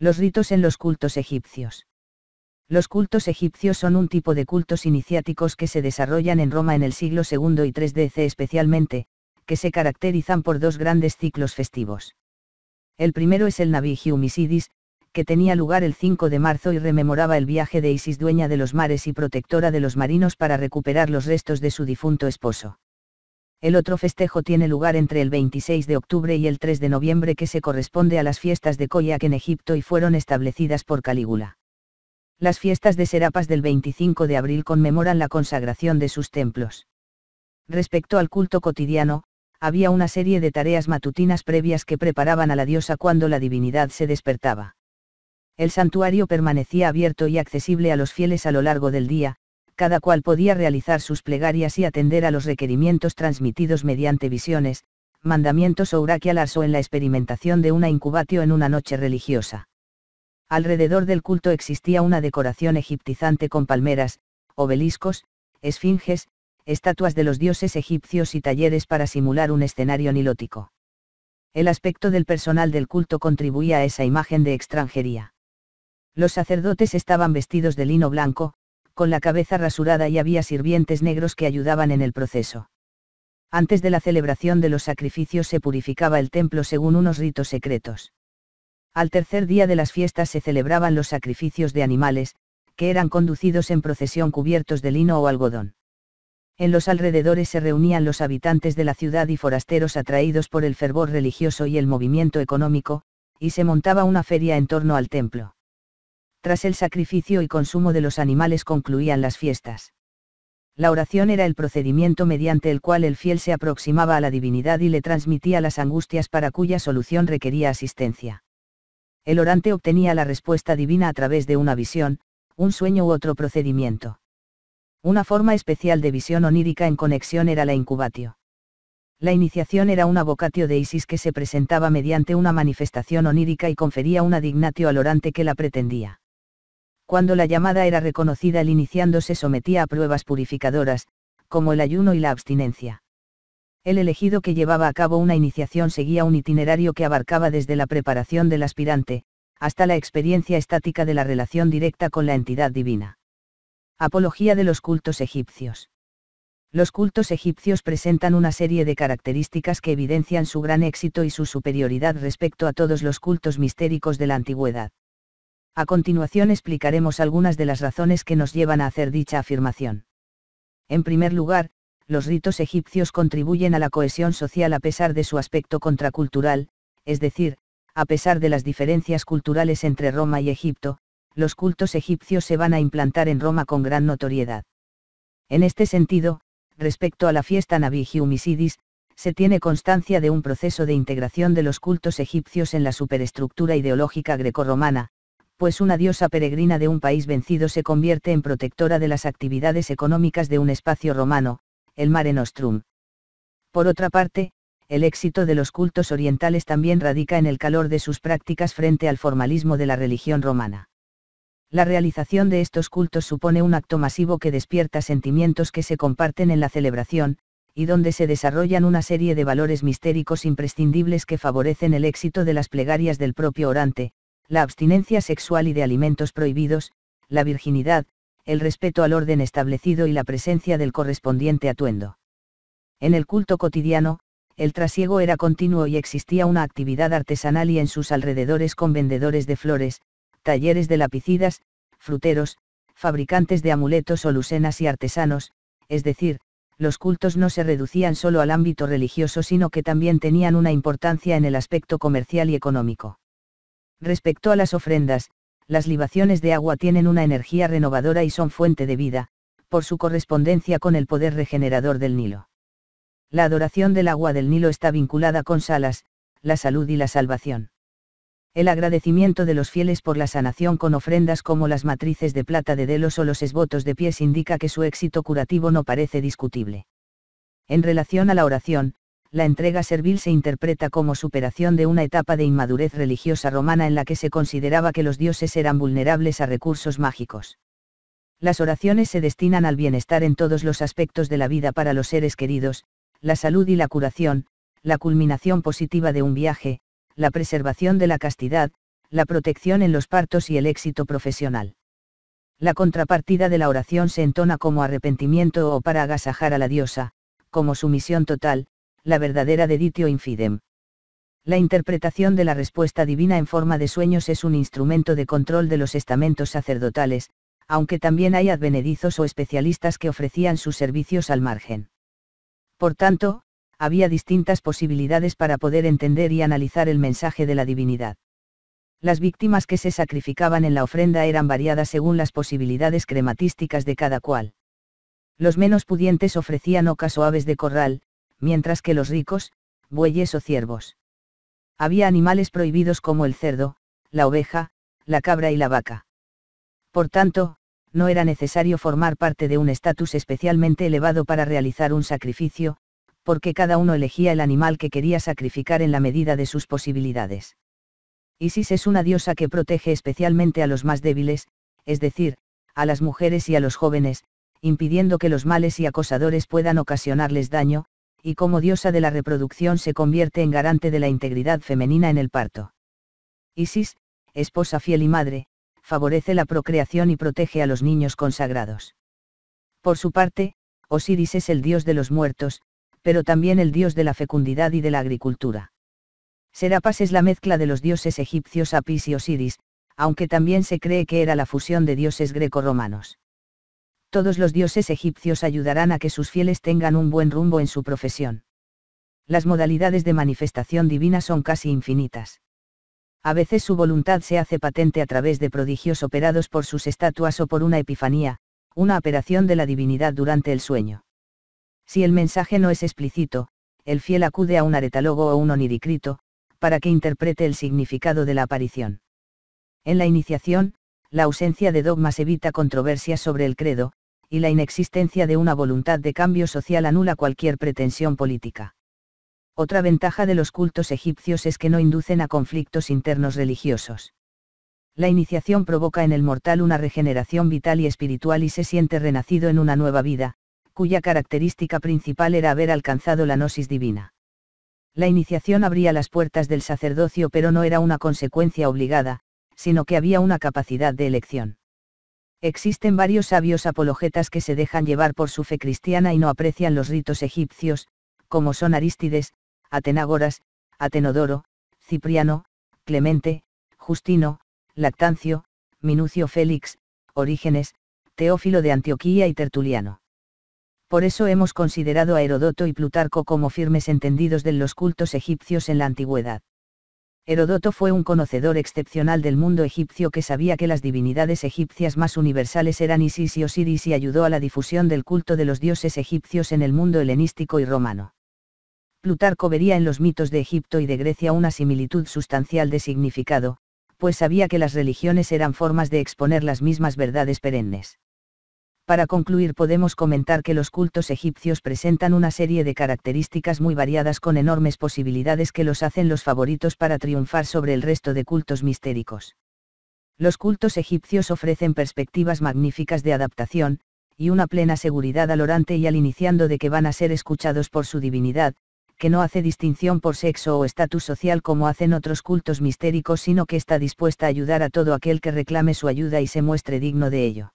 Los ritos en los cultos egipcios. Los cultos egipcios son un tipo de cultos iniciáticos que se desarrollan en Roma en el siglo II y III DC especialmente, que se caracterizan por dos grandes ciclos festivos. El primero es el Navigium Isidis, que tenía lugar el 5 de marzo y rememoraba el viaje de Isis dueña de los mares y protectora de los marinos para recuperar los restos de su difunto esposo. El otro festejo tiene lugar entre el 26 de octubre y el 3 de noviembre que se corresponde a las fiestas de Koyak en Egipto y fueron establecidas por Calígula. Las fiestas de Serapas del 25 de abril conmemoran la consagración de sus templos. Respecto al culto cotidiano, había una serie de tareas matutinas previas que preparaban a la diosa cuando la divinidad se despertaba. El santuario permanecía abierto y accesible a los fieles a lo largo del día, cada cual podía realizar sus plegarias y atender a los requerimientos transmitidos mediante visiones, mandamientos o oráculos o en la experimentación de una incubatio en una noche religiosa. Alrededor del culto existía una decoración egiptizante con palmeras, obeliscos, esfinges, estatuas de los dioses egipcios y talleres para simular un escenario nilótico. El aspecto del personal del culto contribuía a esa imagen de extranjería. Los sacerdotes estaban vestidos de lino blanco, con la cabeza rasurada y había sirvientes negros que ayudaban en el proceso. Antes de la celebración de los sacrificios se purificaba el templo según unos ritos secretos. Al tercer día de las fiestas se celebraban los sacrificios de animales, que eran conducidos en procesión cubiertos de lino o algodón. En los alrededores se reunían los habitantes de la ciudad y forasteros atraídos por el fervor religioso y el movimiento económico, y se montaba una feria en torno al templo tras el sacrificio y consumo de los animales concluían las fiestas. La oración era el procedimiento mediante el cual el fiel se aproximaba a la divinidad y le transmitía las angustias para cuya solución requería asistencia. El orante obtenía la respuesta divina a través de una visión, un sueño u otro procedimiento. Una forma especial de visión onírica en conexión era la incubatio. La iniciación era un vocatio de Isis que se presentaba mediante una manifestación onírica y confería una dignatio al orante que la pretendía. Cuando la llamada era reconocida el iniciando se sometía a pruebas purificadoras, como el ayuno y la abstinencia. El elegido que llevaba a cabo una iniciación seguía un itinerario que abarcaba desde la preparación del aspirante, hasta la experiencia estática de la relación directa con la entidad divina. Apología de los cultos egipcios. Los cultos egipcios presentan una serie de características que evidencian su gran éxito y su superioridad respecto a todos los cultos mistéricos de la antigüedad. A continuación explicaremos algunas de las razones que nos llevan a hacer dicha afirmación. En primer lugar, los ritos egipcios contribuyen a la cohesión social a pesar de su aspecto contracultural, es decir, a pesar de las diferencias culturales entre Roma y Egipto, los cultos egipcios se van a implantar en Roma con gran notoriedad. En este sentido, respecto a la fiesta Navigiumicidis, se tiene constancia de un proceso de integración de los cultos egipcios en la superestructura ideológica grecorromana, pues una diosa peregrina de un país vencido se convierte en protectora de las actividades económicas de un espacio romano, el Mare Nostrum. Por otra parte, el éxito de los cultos orientales también radica en el calor de sus prácticas frente al formalismo de la religión romana. La realización de estos cultos supone un acto masivo que despierta sentimientos que se comparten en la celebración, y donde se desarrollan una serie de valores mistéricos imprescindibles que favorecen el éxito de las plegarias del propio orante, la abstinencia sexual y de alimentos prohibidos, la virginidad, el respeto al orden establecido y la presencia del correspondiente atuendo. En el culto cotidiano, el trasiego era continuo y existía una actividad artesanal y en sus alrededores con vendedores de flores, talleres de lapicidas, fruteros, fabricantes de amuletos o lucenas y artesanos, es decir, los cultos no se reducían solo al ámbito religioso sino que también tenían una importancia en el aspecto comercial y económico. Respecto a las ofrendas, las libaciones de agua tienen una energía renovadora y son fuente de vida, por su correspondencia con el poder regenerador del Nilo. La adoración del agua del Nilo está vinculada con Salas, la salud y la salvación. El agradecimiento de los fieles por la sanación con ofrendas como las matrices de plata de Delos o los esbotos de pies indica que su éxito curativo no parece discutible. En relación a la oración, la entrega servil se interpreta como superación de una etapa de inmadurez religiosa romana en la que se consideraba que los dioses eran vulnerables a recursos mágicos. Las oraciones se destinan al bienestar en todos los aspectos de la vida para los seres queridos, la salud y la curación, la culminación positiva de un viaje, la preservación de la castidad, la protección en los partos y el éxito profesional. La contrapartida de la oración se entona como arrepentimiento o para agasajar a la diosa, como sumisión total, la verdadera deditio infidem. La interpretación de la respuesta divina en forma de sueños es un instrumento de control de los estamentos sacerdotales, aunque también hay advenedizos o especialistas que ofrecían sus servicios al margen. Por tanto, había distintas posibilidades para poder entender y analizar el mensaje de la divinidad. Las víctimas que se sacrificaban en la ofrenda eran variadas según las posibilidades crematísticas de cada cual. Los menos pudientes ofrecían ocas o aves de corral, mientras que los ricos, bueyes o ciervos. Había animales prohibidos como el cerdo, la oveja, la cabra y la vaca. Por tanto, no era necesario formar parte de un estatus especialmente elevado para realizar un sacrificio, porque cada uno elegía el animal que quería sacrificar en la medida de sus posibilidades. Isis es una diosa que protege especialmente a los más débiles, es decir, a las mujeres y a los jóvenes, impidiendo que los males y acosadores puedan ocasionarles daño, y como diosa de la reproducción se convierte en garante de la integridad femenina en el parto. Isis, esposa fiel y madre, favorece la procreación y protege a los niños consagrados. Por su parte, Osiris es el dios de los muertos, pero también el dios de la fecundidad y de la agricultura. Serapas es la mezcla de los dioses egipcios Apis y Osiris, aunque también se cree que era la fusión de dioses greco-romanos todos los dioses egipcios ayudarán a que sus fieles tengan un buen rumbo en su profesión. Las modalidades de manifestación divina son casi infinitas. A veces su voluntad se hace patente a través de prodigios operados por sus estatuas o por una epifanía, una operación de la divinidad durante el sueño. Si el mensaje no es explícito, el fiel acude a un aretálogo o un oniricrito, para que interprete el significado de la aparición. En la iniciación, la ausencia de dogmas evita controversias sobre el credo, y la inexistencia de una voluntad de cambio social anula cualquier pretensión política. Otra ventaja de los cultos egipcios es que no inducen a conflictos internos religiosos. La iniciación provoca en el mortal una regeneración vital y espiritual y se siente renacido en una nueva vida, cuya característica principal era haber alcanzado la gnosis divina. La iniciación abría las puertas del sacerdocio pero no era una consecuencia obligada, sino que había una capacidad de elección. Existen varios sabios apologetas que se dejan llevar por su fe cristiana y no aprecian los ritos egipcios, como son Arístides, Atenagoras, Atenodoro, Cipriano, Clemente, Justino, Lactancio, Minucio Félix, Orígenes, Teófilo de Antioquía y Tertuliano. Por eso hemos considerado a Herodoto y Plutarco como firmes entendidos de los cultos egipcios en la antigüedad. Herodoto fue un conocedor excepcional del mundo egipcio que sabía que las divinidades egipcias más universales eran Isis y Osiris y ayudó a la difusión del culto de los dioses egipcios en el mundo helenístico y romano. Plutarco vería en los mitos de Egipto y de Grecia una similitud sustancial de significado, pues sabía que las religiones eran formas de exponer las mismas verdades perennes. Para concluir podemos comentar que los cultos egipcios presentan una serie de características muy variadas con enormes posibilidades que los hacen los favoritos para triunfar sobre el resto de cultos mistéricos. Los cultos egipcios ofrecen perspectivas magníficas de adaptación, y una plena seguridad al orante y al iniciando de que van a ser escuchados por su divinidad, que no hace distinción por sexo o estatus social como hacen otros cultos mistéricos, sino que está dispuesta a ayudar a todo aquel que reclame su ayuda y se muestre digno de ello.